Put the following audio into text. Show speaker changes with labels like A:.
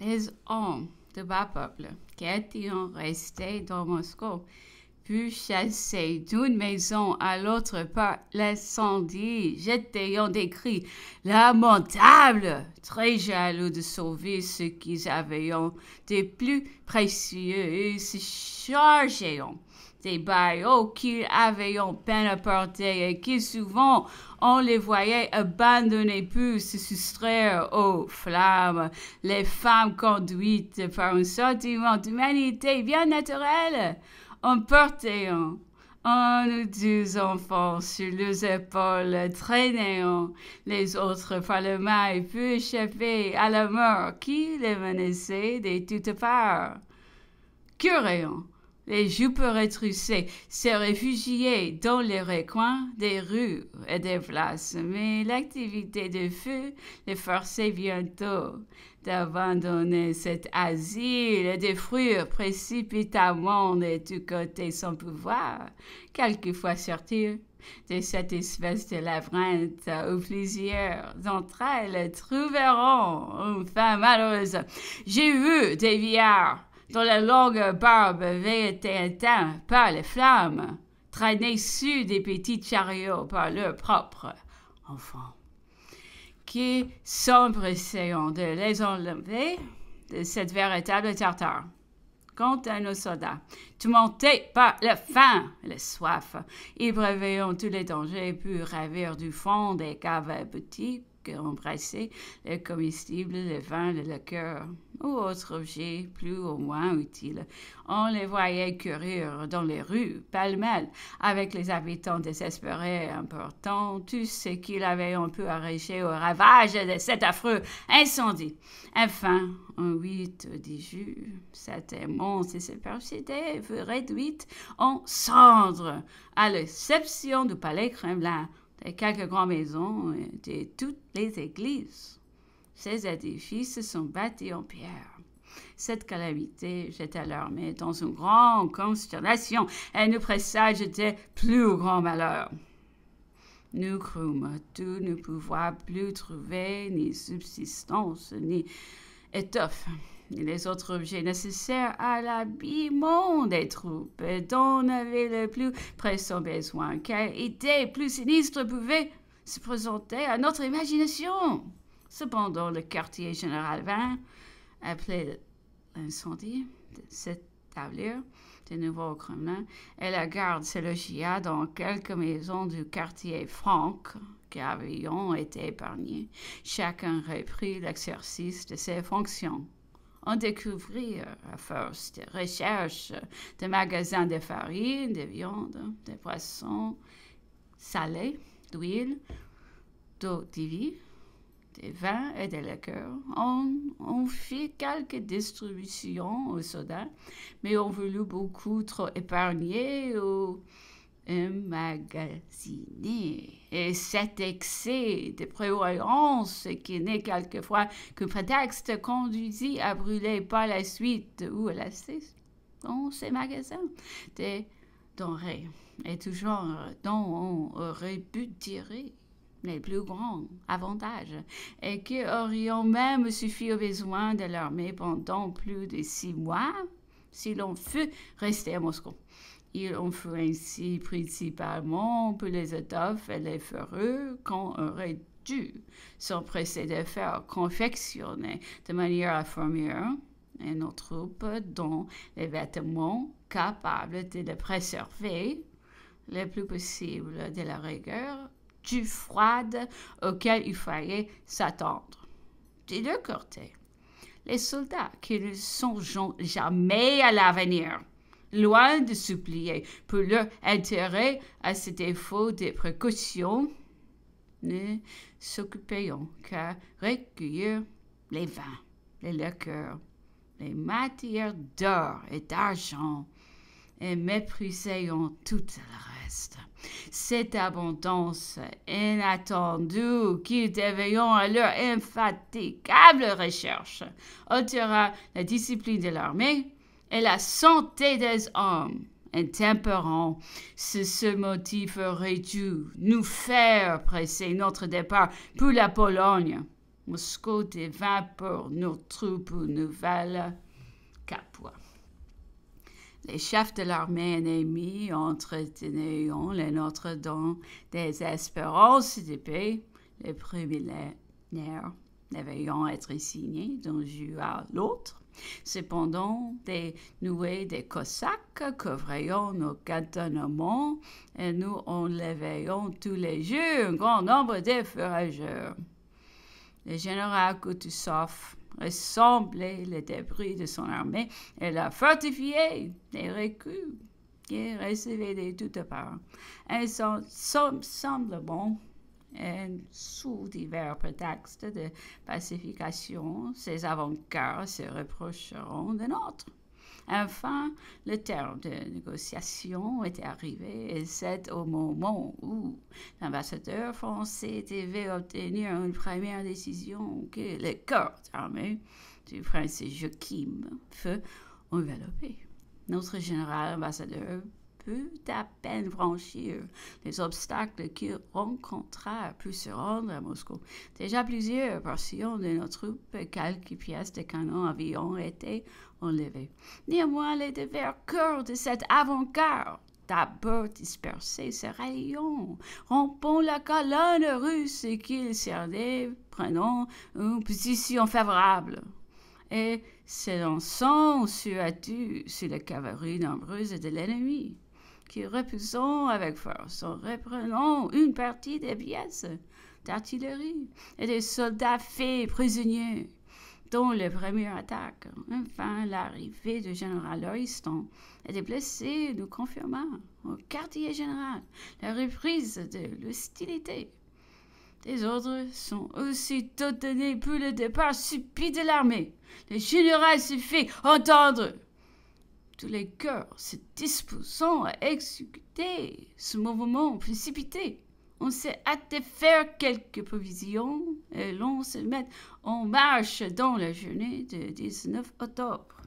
A: Les hommes de bas peuple qui étaient restés dans Moscou furent chasser d'une maison à l'autre par l'incendie, jetant des cris lamentables, très jaloux de sauver ce qu'ils avaient de plus précieux, et se chargeant des baillots oh, qu'ils avaient peine à porter et qui souvent on les voyait abandonner pour se soustraire aux flammes. Les femmes conduites par un sentiment d'humanité bien naturel en un ou deux enfants sur leurs épaules, traînaient les autres par le mail pu échapper à la mort qui les menaçait de toutes parts. Curieux, les jupes retroussées se réfugiaient dans les recoins des rues et des places, mais l'activité de feu les forçait bientôt d'abandonner cet asile et de fuir précipitamment de tous côtés sans pouvoir, quelquefois sortir de cette espèce de labyrinthe où plusieurs d'entre elles trouveront une fin malheureuse. J'ai vu des vieillards dont la longue barbe éteinte par les flammes, traînés sur des petits chariots par leurs propres enfants, qui s'empressaient de les enlever de cette véritable tartare. Quant à nos soldats, tourmentés par la faim et la soif, ils prévoyaient tous les dangers pour ravir du fond des caves boutiques embrasser les comestibles, les vins, les liqueur ou autres objets plus ou moins utiles. On les voyait courir dans les rues, pêle-mêle, avec les habitants désespérés, importants, tout ce qu'ils avaient peu arraché au ravage de cet affreux incendie. Enfin, en huit jours, cette immense superficie fut réduite en cendres, à l'exception du palais Kremlin de quelques grandes maisons et euh, de toutes les églises. Ces édifices sont bâtis en pierre. Cette calamité jeta l'armée dans une grande consternation. et nous présage des plus grands malheurs. Nous crûmes tout ne pouvoir plus trouver ni subsistance ni étoffe. Les autres objets nécessaires à l'habillement des troupes dont on avait le plus pressant besoin. Quelle idée plus sinistre pouvait se présenter à notre imagination? Cependant, le quartier général 20, appelé l'incendie, cette tablure, de nouveau au Kremlin, et la garde s'élogia dans quelques maisons du quartier Franck qui avaient été épargnées. Chacun reprit l'exercice de ses fonctions on découvrit euh, à force de recherches euh, des magasins de farine, de viande, de poissons salés, d'huile, d'eau de vie, des vins et de liqueurs. On, fit quelques distributions au soda, mais on voulut beaucoup trop épargner ou et cet excès de prévoyance, qui n'est quelquefois que prétexte, conduisit à brûler par la suite ou à la dans ces magasins des denrées et toujours dont on aurait pu tirer les plus grands avantages et qui aurions même suffi aux besoins de l'armée pendant plus de six mois si l'on fut resté à Moscou. Ils ainsi principalement pour les étoffes et les ferrures qu'on aurait dû s'empresser de faire confectionner de manière à former nos troupes dont les vêtements capables de les préserver le plus possible de la rigueur du froid auquel il fallait s'attendre. Des deux côtés, les soldats qui ne songeons jamais à l'avenir loin de supplier pour leur intérêt à ces défaut de précaution, ne s'occupant qu'à recueillir les vins, les liqueurs, les matières d'or et d'argent, et méprisant tout le reste. Cette abondance inattendue qu'ils déveillons à leur infatigable recherche ôtera la discipline de l'armée et la santé des hommes intempérants ce motif aurait dû nous faire presser notre départ pour la Pologne. Moscou devint pour nos troupes une nouvelle Les chefs de l'armée ennemie entretenaient les notre dans des espérances de paix. Les premiers devaient être signés d'un jour à l'autre, Cependant, des nouées de Cosaques couvraient nos cantonnements et nous enlevions tous les jours un grand nombre de fourrageurs. Le général Kutuzov ressemblait les débris de son armée et la fortifiait des récus qui recevaient de toutes parts. bons et sous divers prétextes de pacification, ces avant se reprocheront de nôtre. Enfin, le terme de négociation était arrivé et c'est au moment où l'ambassadeur français devait obtenir une première décision que le corps armé du prince Joachim fut enveloppé. Notre général ambassadeur peut à peine franchir les obstacles qu'il rencontra pour se rendre à Moscou. Déjà plusieurs portions de nos troupes, quelques pièces de canon avaient été enlevées. Néanmoins, les divers cœurs de cette avant-garde d'abord dispersés, se rayons, rompant la colonne russe qu'ils servait, prenant une position favorable. Et s'élançant sur, sur la cavalerie nombreuse de l'ennemi qui repoussons avec force, en reprenant une partie des pièces d'artillerie et des soldats faits prisonniers, dont les premières attaque, Enfin, l'arrivée du général Oyston et des blessés nous confirma au quartier général la reprise de l'hostilité. Des ordres sont aussitôt donnés pour le départ subit de l'armée. Le général se fait entendre tous les cœurs se disposant à exécuter ce mouvement précipité. On s'est hâté de faire quelques provisions et l'on se met en marche dans la journée du 19 octobre.